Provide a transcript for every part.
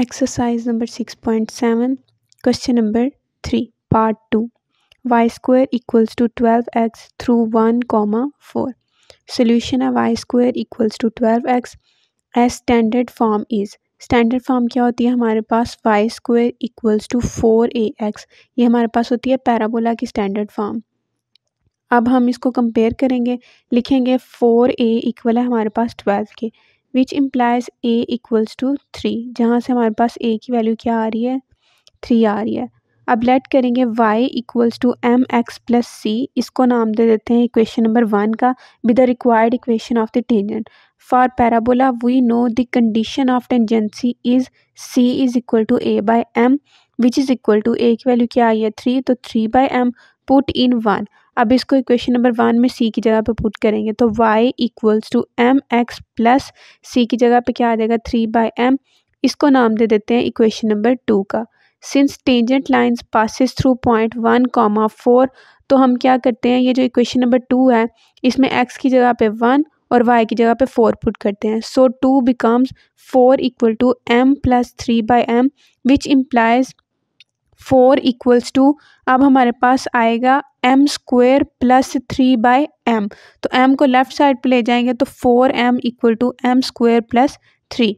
exercise number six point seven question number three part two y square equals to twelve x through one comma four solution है y square equals to twelve x as standard form is standard form क्या होती है हमारे पास y square equals to four a x ये हमारे पास होती है पैराबोला की स्टैंडर्ड फॉर्म अब हम इसको कंपेयर करेंगे लिखेंगे फोर ए इक्वल है हमारे पास ट्वेल्व के which implies a equals to three जहाँ से हमारे पास ए की वैल्यू क्या आ रही है थ्री आ रही है अब लेट करेंगे y equals to m x plus c इसको नाम दे देते हैं इक्वेशन नंबर वन का with the required equation of the tangent for parabola we know the condition of tangency is c is equal to a by m which is equal to a की value क्या आई है three तो three by m put in one अब इसको equation number one में सी की जगह पे पुट करेंगे तो y equals to m x plus c की जगह पे क्या आ जाएगा थ्री बाई एम इसको नाम दे देते हैं इक्वेशन नंबर टू का since tangent lines passes through point one comma four तो हम क्या करते हैं ये जो इक्वेशन नंबर टू है इसमें एक्स की जगह पे वन और वाई की जगह पे फोर पुट करते हैं so two becomes four equal to m plus three by m which implies four equals to अब हमारे पास आएगा m square plus three by m तो एम को लेफ़्ट साइड पे ले जाएंगे तो four m equal to m square plus three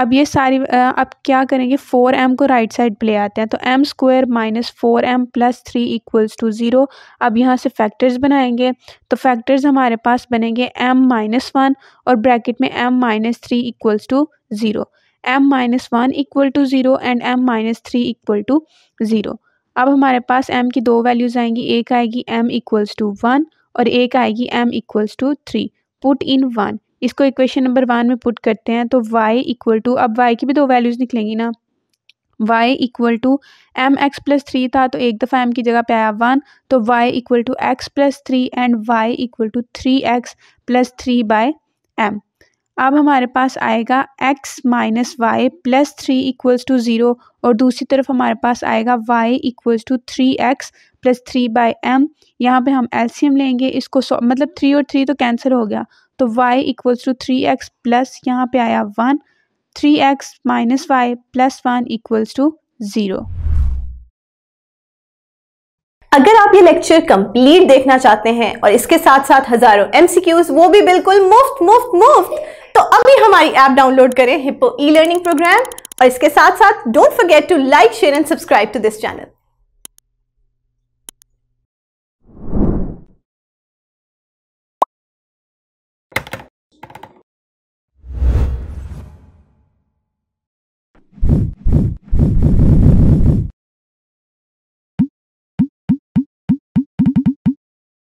अब ये सारी अब क्या करेंगे फोर एम को राइट साइड पे ले आते हैं तो m square minus four m plus three equals to zero अब यहाँ से फैक्टर्स बनाएंगे तो फैक्टर्स हमारे पास बनेंगे एम माइनस वन और ब्रैकेट में m minus three equals to zero m minus one equal to zero and m minus three equal to zero अब हमारे पास एम की दो वैल्यूज़ आएंगी एक आएगी एम इक्वल्स टू वन और एक आएगी m equals to three put in one इसको इक्वेशन नंबर वन में पुट करते हैं तो y इक्वल टू अब y की भी दो वैल्यूज़ निकलेंगी ना y equal to m x plus three था तो एक दफ़ा m की जगह पे आया वन तो y equal to x plus three and y equal to three x plus three by m अब हमारे पास आएगा x minus y plus three equals to zero और दूसरी तरफ हमारे पास आएगा y equals to three x plus three by m यहाँ पर हम एल्सीम लेंगे इसको मतलब थ्री और थ्री तो कैंसिल हो गया तो y equals to three x plus यहाँ पर आया one three x minus y plus one equals to zero अगर आप ये लेक्चर कंप्लीट देखना चाहते हैं और इसके साथ साथ हजारों एमसीक्यूज वो भी बिल्कुल मुफ्त मुफ्त मुफ्त तो अभी हमारी ऐप डाउनलोड करें हिप्पो ई लर्निंग प्रोग्राम और इसके साथ साथ don't forget to like share and subscribe to this channel